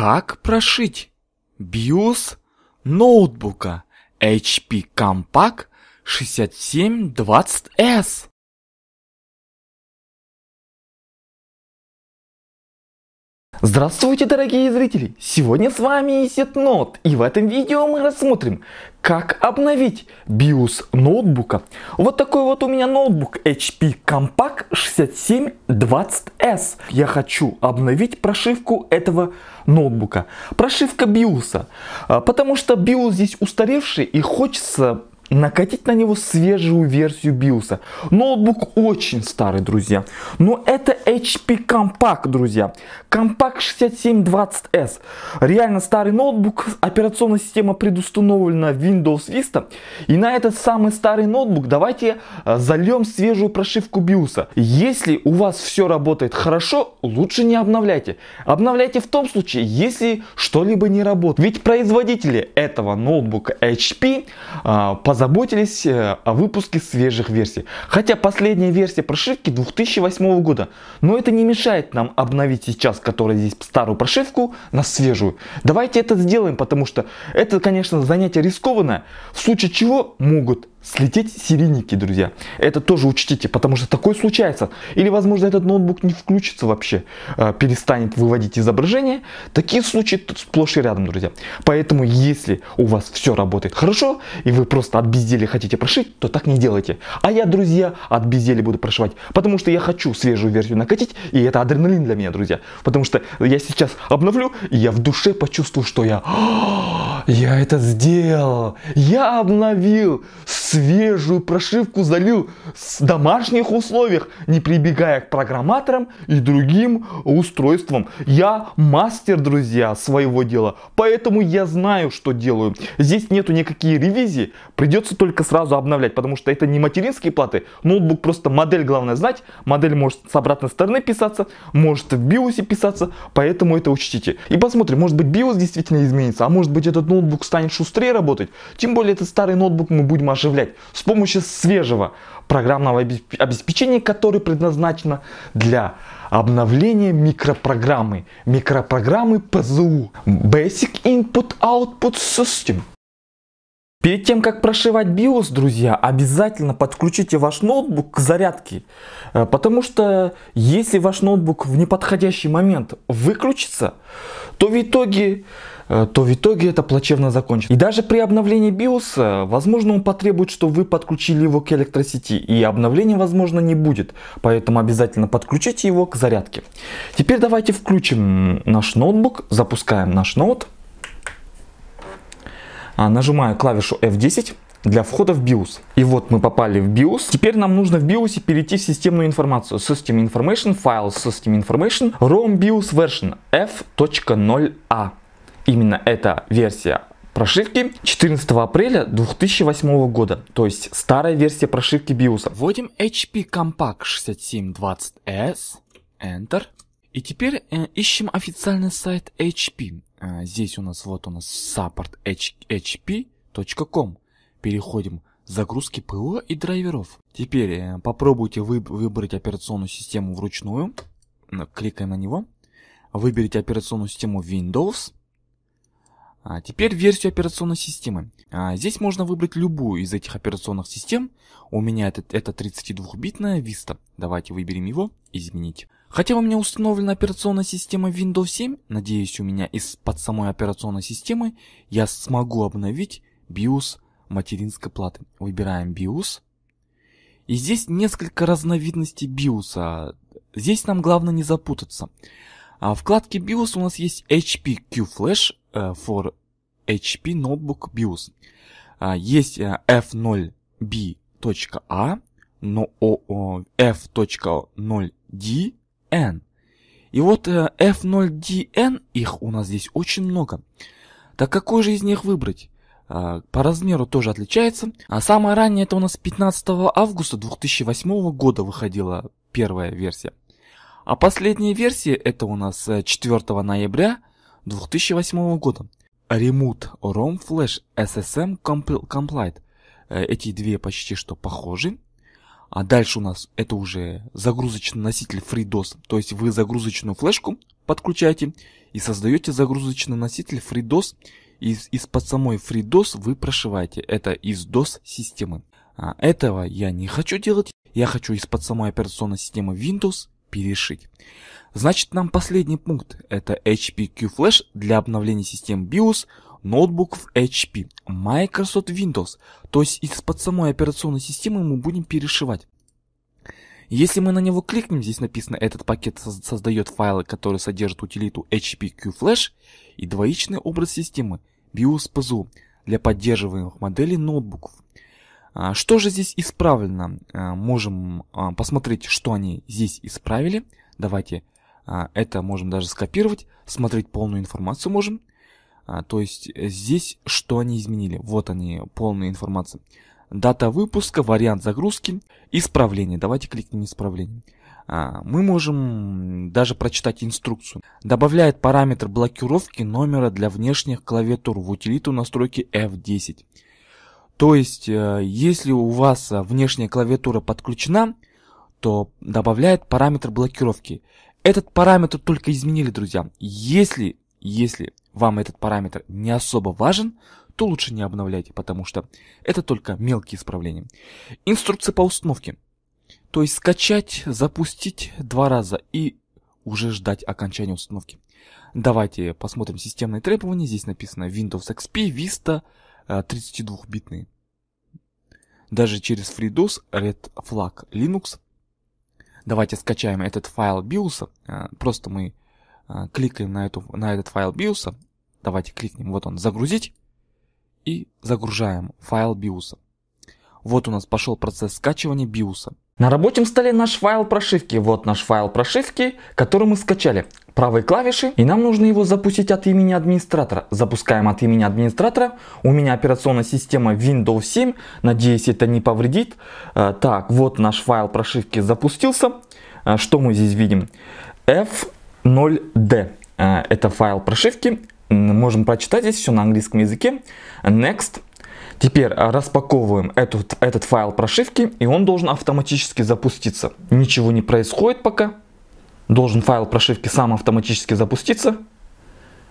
Как прошить BIOS ноутбука HP Compact 6720S? Здравствуйте, дорогие зрители! Сегодня с вами Сетнот, и в этом видео мы рассмотрим, как обновить BIOS ноутбука. Вот такой вот у меня ноутбук HP Compact 6720S. Я хочу обновить прошивку этого ноутбука. Прошивка BIOS, а, потому что BIOS здесь устаревший и хочется накатить на него свежую версию BIOS. Ноутбук очень старый, друзья. Но это HP Compact, друзья. Compact 6720S. Реально старый ноутбук. Операционная система предустановлена Windows Vista. И на этот самый старый ноутбук давайте э, зальем свежую прошивку BIOS. Если у вас все работает хорошо, лучше не обновляйте. Обновляйте в том случае, если что-либо не работает. Ведь производители этого ноутбука HP а, позволяют позаботились э, о выпуске свежих версий. Хотя последняя версия прошивки 2008 года, но это не мешает нам обновить сейчас, которая здесь старую прошивку, на свежую. Давайте это сделаем, потому что это, конечно, занятие рискованное, в случае чего могут слететь серийники, друзья. Это тоже учтите, потому что такое случается. Или, возможно, этот ноутбук не включится вообще, а, перестанет выводить изображение. Такие случаи сплошь и рядом, друзья. Поэтому, если у вас все работает хорошо, и вы просто от безделия хотите прошить, то так не делайте. А я, друзья, от безделия буду прошивать, потому что я хочу свежую версию накатить, и это адреналин для меня, друзья. Потому что я сейчас обновлю, и я в душе почувствую, что я... «А, я это сделал! Я обновил! свежую прошивку залил в домашних условиях, не прибегая к программаторам и другим устройствам. Я мастер, друзья, своего дела, поэтому я знаю, что делаю. Здесь нету никакие ревизии, придется только сразу обновлять, потому что это не материнские платы, ноутбук просто модель главное знать, модель может с обратной стороны писаться, может в биосе писаться, поэтому это учтите. И посмотрим, может быть биос действительно изменится, а может быть этот ноутбук станет шустрее работать, тем более этот старый ноутбук мы будем оживлять управлять с помощью свежего программного обеспечения, которое предназначено для обновления микропрограммы, микропрограммы ПЗУ Basic Input Output System. Перед тем, как прошивать BIOS, друзья, обязательно подключите ваш ноутбук к зарядке. Э, потому что если ваш ноутбук в неподходящий момент выключится, то в итоге Э, то в итоге это плачевно закончится. И даже при обновлении BIOS, э, возможно, он потребует, что вы подключили его к электросети, и обновления, возможно, не будет, поэтому обязательно подключите его к зарядке. Теперь давайте включим наш ноутбук, запускаем наш ноут. А, нажимаю клавишу F10 для входа в BIOS. И вот мы попали в BIOS. Теперь нам нужно в BIOS перейти в системную информацию. System Information, файл System Information, ROM BIOS version f.0a именно эта версия прошивки 14 апреля 2008 года, то есть старая версия прошивки BIOS. Вводим HP Compact 6720S, Enter. И теперь э, ищем официальный сайт HP. Э, здесь у нас вот у нас supporthp.com. Переходим загрузки ПО и драйверов. Теперь э, попробуйте вы, выбрать операционную систему вручную. Кликаем на него. Выберите операционную систему Windows а теперь версию операционной системы. А здесь можно выбрать любую из этих операционных систем. У меня это, это 32-битная Vista. Давайте выберем его, изменить. Хотя у меня установлена операционная система Windows 7, надеюсь у меня из-под самой операционной системы я смогу обновить BIOS материнской платы. Выбираем BIOS. И здесь несколько разновидностей BIOS. Здесь нам главное не запутаться. А в вкладке BIOS у нас есть HP QFlash э, for HP Notebook BIOS. А, есть э, F0B.A, но F.0DN. И вот э, F0DN, их у нас здесь очень много. Так какой же из них выбрать? А, по размеру тоже отличается. А самое раннее это у нас 15 августа 2008 года выходила первая версия. А последняя версия это у нас 4 э, ноября 2008 года. Remote ROM Flash SSM Complete. Э, эти две почти что похожи. А дальше у нас это уже загрузочный носитель FreeDOS. То есть вы загрузочную флешку подключаете и создаете загрузочный носитель FreeDOS. И из-под самой FreeDOS вы прошиваете. Это из DOS системы. А этого я не хочу делать. Я хочу из-под самой операционной системы Windows перешить. Значит, нам последний пункт – это HP Q-Flash для обновления систем BIOS, ноутбуков HP, Microsoft Windows. То есть из-под самой операционной системы мы будем перешивать. Если мы на него кликнем, здесь написано, этот пакет создает файлы, которые содержат утилиту HP Q-Flash и двоичный образ системы BIOS PZU для поддерживаемых моделей ноутбуков. А, что же здесь исправлено? А, можем а, посмотреть, что они здесь исправили. Давайте это можем даже скопировать, смотреть полную информацию можем. То есть э, здесь что они изменили. Вот они, полная информация. Дата выпуска, вариант загрузки, исправление. Давайте кликнем исправление. Мы можем даже прочитать инструкцию. Добавляет параметр блокировки номера для внешних клавиатур в утилиту настройки F10. То есть, э, если у вас э, внешняя клавиатура подключена, то добавляет параметр блокировки. Этот параметр только изменили, друзья. Если, если вам этот параметр не особо важен, то лучше не обновляйте, потому что это только мелкие исправления. Инструкция по установке. То есть скачать, запустить два раза и уже ждать окончания установки. Давайте посмотрим системные требования. Здесь написано Windows XP, Vista, 32-битные. Э, Даже через FreeDOS Red Flag Linux. Давайте скачаем этот файл BIOS. Э, просто мы э, кликаем на, эту, на этот файл BIOS. Давайте кликнем, вот он, загрузить. И загружаем файл BIOS. Вот у нас пошел процесс скачивания BIOS. На рабочем столе наш файл прошивки. Вот наш файл прошивки, который мы скачали правой клавиши, и нам нужно его запустить от имени администратора. Запускаем от имени администратора. У меня операционная система Windows 7, надеюсь это не повредит. Э, так, вот наш файл прошивки запустился. Э, что мы здесь видим? F0D. Э, это файл прошивки. Можем прочитать здесь все на английском языке. Next. Теперь распаковываем этот, этот файл прошивки, и он должен автоматически запуститься. Ничего не происходит пока. Должен файл прошивки сам автоматически запуститься,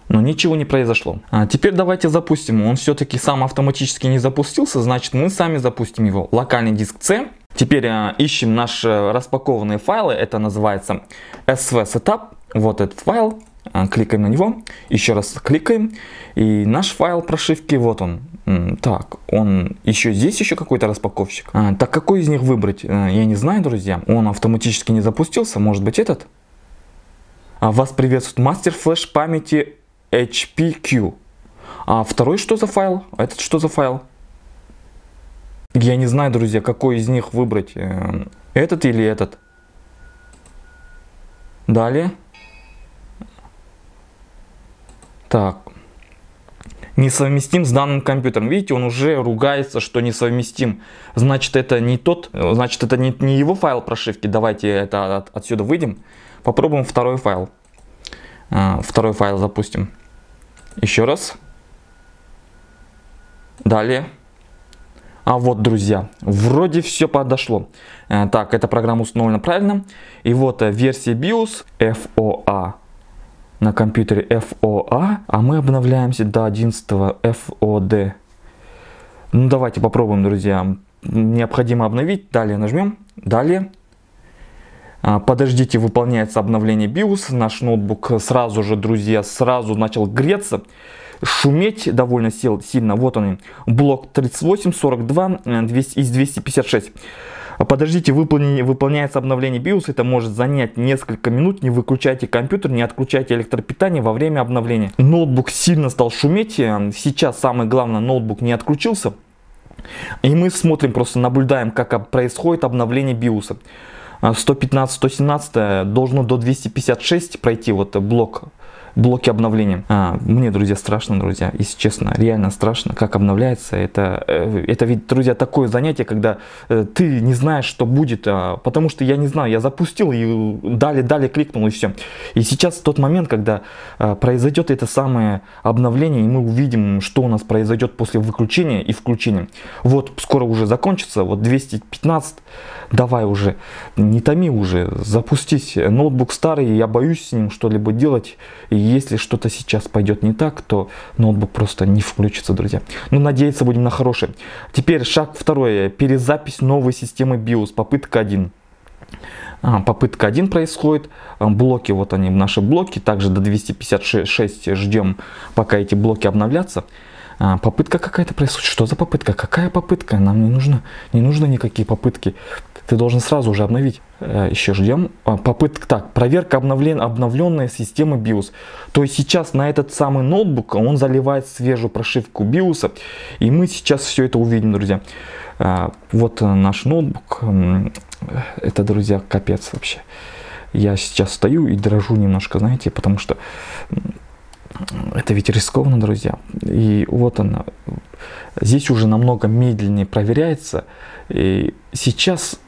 но ничего не произошло. А теперь давайте запустим. Он все-таки сам автоматически не запустился, значит мы сами запустим его. Локальный диск C. Теперь а, ищем наши распакованные файлы. Это называется SV Setup. Вот этот файл. А, кликаем на него. Еще раз кликаем. И наш файл прошивки, вот он. Так, он еще здесь еще какой-то распаковщик. А, так какой из них выбрать? А, я не знаю, друзья. Он автоматически не запустился. Может быть этот? А, вас приветствует мастер флеш памяти HPQ. А второй что за файл? А этот что за файл? Я не знаю, друзья, какой из них выбрать. Э, этот или этот? Далее. Так, несовместим с данным компьютером. Видите, он уже ругается, что несовместим. Значит, это не тот, значит, это не, не его файл прошивки. Давайте это от, отсюда выйдем. Попробуем второй файл. А, второй файл запустим. Еще раз. Далее. А вот, друзья, вроде все подошло. А, так, эта программа установлена правильно. И вот э, версия BIOS FOA на компьютере FOA, а мы обновляемся до 11 FOD. Ну давайте попробуем, друзья. Необходимо обновить. Далее нажмем. Далее. А, подождите, выполняется обновление BIOS. Наш ноутбук сразу же, друзья, сразу начал греться. Шуметь довольно сильно. Вот он. Блок 38, 42 э, из 256. А подождите, выполнение, выполняется обновление BIOS, это может занять несколько минут, не выключайте компьютер, не отключайте электропитание во время обновления. Ноутбук сильно стал шуметь, э, сейчас самое главное, ноутбук не отключился. И мы смотрим, просто наблюдаем, как происходит обновление BIOS. 115-117 э, должно до 256 пройти вот блок блоки обновления. А, мне, друзья, страшно, друзья, если честно, реально страшно, как обновляется. Это, э, это ведь, друзья, такое занятие, когда э, ты не знаешь, что будет, а, потому что я не знаю, я запустил и дали-дали кликнул и все. И сейчас тот момент, когда а, произойдет это самое обновление, и мы увидим, что у нас произойдет после выключения и включения. Вот, скоро уже закончится, вот 215, давай уже, не томи уже, запустись. Ноутбук старый, я боюсь с ним что-либо делать, и если что-то сейчас пойдет не так, то ноутбук просто не включится, друзья. Но ну, надеяться будем на хорошее. Теперь шаг второй. Перезапись новой системы BIOS. Попытка 1. А, попытка 1 происходит, блоки, вот они, наши блоки, также до 256 ждем, пока эти блоки обновлятся. А, попытка какая-то происходит. Что за попытка? Какая попытка? Нам не нужно, не нужно никакие попытки ты должен сразу же обновить. Э, Еще ждем а, попыток. Так, проверка обновлен, обновленная системы BIOS. То есть сейчас на этот самый ноутбук он заливает свежую прошивку BIOS. И мы сейчас все это увидим, друзья. А, вот э, наш ноутбук. Это, друзья, капец вообще. Я сейчас стою и дрожу немножко, знаете, потому что это ведь рискованно, друзья. И вот она. Здесь уже намного медленнее проверяется. И сейчас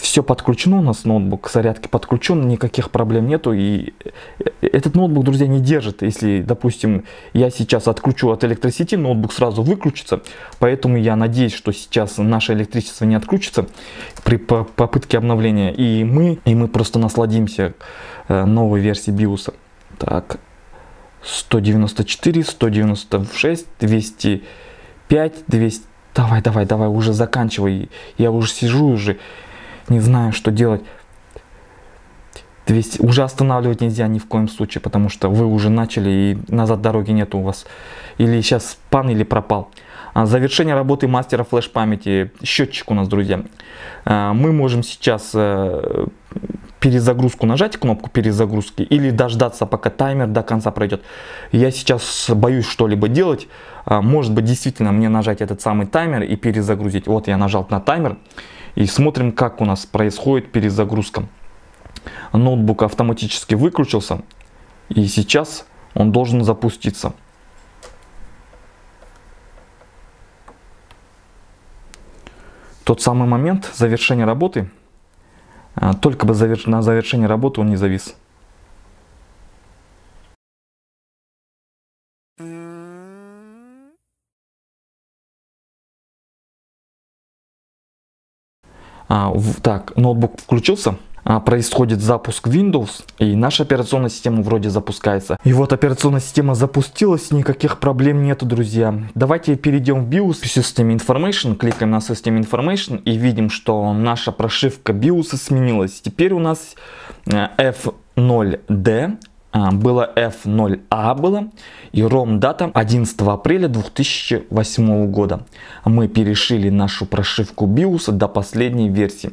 все подключено у нас ноутбук к зарядке, подключен, никаких проблем нету. И э, этот ноутбук, друзья, не держит. Если, допустим, я сейчас отключу от электросети, ноутбук сразу выключится. Поэтому я надеюсь, что сейчас наше электричество не отключится при попытке обновления. И мы, и мы просто насладимся э, новой версией биоса. Так, 194, 196, 205, 200. Давай, давай, давай, уже заканчивай. Я уже сижу уже не знаю, что делать. 200. Уже останавливать нельзя ни в коем случае, потому что вы уже начали и назад дороги нет у вас. Или сейчас пан или пропал. А, завершение работы мастера флеш-памяти, счетчик у нас, друзья. А, мы можем сейчас э, перезагрузку нажать, кнопку перезагрузки, или дождаться, пока таймер до конца пройдет. Я сейчас боюсь что-либо делать. А, может быть, действительно мне нажать этот самый таймер и перезагрузить. Вот я нажал на таймер и смотрим, как у нас происходит перезагрузка. Ноутбук автоматически выключился, и сейчас он должен запуститься. Тот самый момент завершения работы, а, только бы на завершение работы он не завис. mm А, в, так, ноутбук включился а, происходит запуск Windows, и наша операционная система вроде запускается. И вот операционная система запустилась, никаких проблем нету, друзья. Давайте перейдем в BIOS, System Information, кликаем на System Information и видим, что наша прошивка BIOS сменилась. Теперь у нас э, F0D а, было F0A а было, и ROM дата 11 апреля 2008 года. Мы перешили нашу прошивку BIOS до последней версии,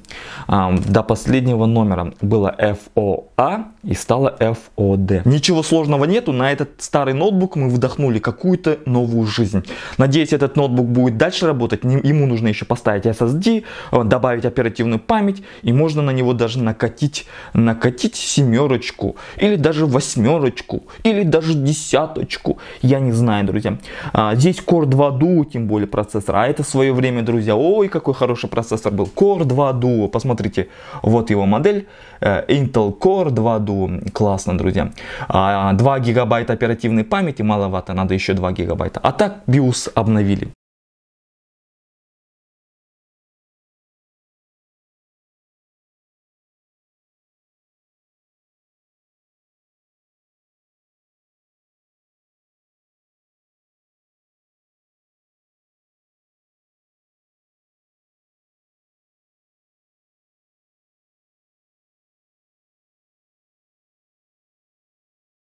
а, до последнего номера. Было FOA и стало FOD. Ничего сложного нету, на этот старый ноутбук мы вдохнули какую-то новую жизнь. Надеюсь, этот ноутбук будет дальше работать, ему нужно еще поставить SSD, э, добавить оперативную память, и можно на него даже накатить, накатить семерочку или даже восьмерочку восьмерочку или даже десяточку. Я не знаю, друзья. А, здесь Core 2 Duo, тем более процессор. А это в свое время, друзья, ой, какой хороший процессор был. Core 2 Duo, посмотрите, вот его модель. Э, Intel Core 2 Duo, классно, друзья. А, 2 гигабайта оперативной памяти маловато, надо еще 2 гигабайта. А так BIOS обновили.